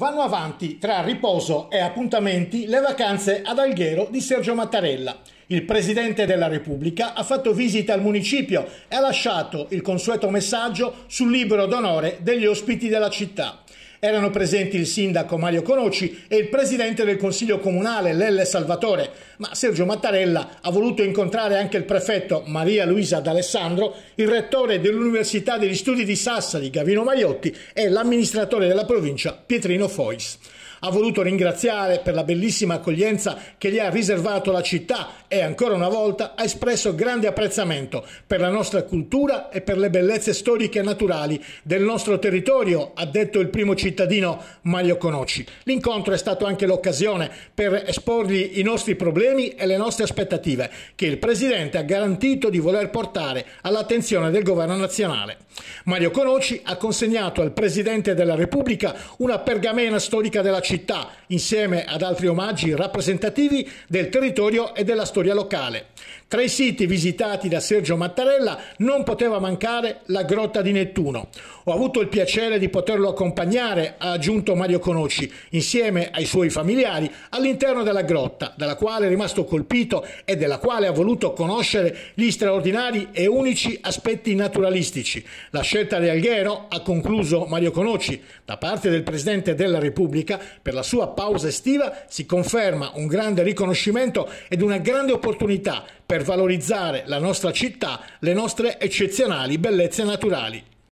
Vanno avanti tra riposo e appuntamenti le vacanze ad Alghero di Sergio Mattarella. Il Presidente della Repubblica ha fatto visita al municipio e ha lasciato il consueto messaggio sul libro d'onore degli ospiti della città. Erano presenti il sindaco Mario Conoci e il presidente del consiglio comunale Lelle Salvatore, ma Sergio Mattarella ha voluto incontrare anche il prefetto Maria Luisa D'Alessandro, il rettore dell'Università degli Studi di Sassari Gavino Magliotti e l'amministratore della provincia Pietrino Fois. Ha voluto ringraziare per la bellissima accoglienza che gli ha riservato la città e ancora una volta ha espresso grande apprezzamento per la nostra cultura e per le bellezze storiche e naturali del nostro territorio, ha detto il primo cittadino Mario Conocci. L'incontro è stato anche l'occasione per esporgli i nostri problemi e le nostre aspettative che il Presidente ha garantito di voler portare all'attenzione del Governo nazionale. Mario Conocci ha consegnato al Presidente della Repubblica una pergamena storica della città città, insieme ad altri omaggi rappresentativi del territorio e della storia locale. Tra i siti visitati da Sergio Mattarella non poteva mancare la Grotta di Nettuno. Ho avuto il piacere di poterlo accompagnare, ha aggiunto Mario Conocci, insieme ai suoi familiari, all'interno della grotta, dalla quale è rimasto colpito e della quale ha voluto conoscere gli straordinari e unici aspetti naturalistici. La scelta di Alghero, ha concluso Mario Conocci, da parte del Presidente della Repubblica, per la sua pausa estiva si conferma un grande riconoscimento ed una grande opportunità per valorizzare la nostra città, le nostre eccezionali bellezze naturali.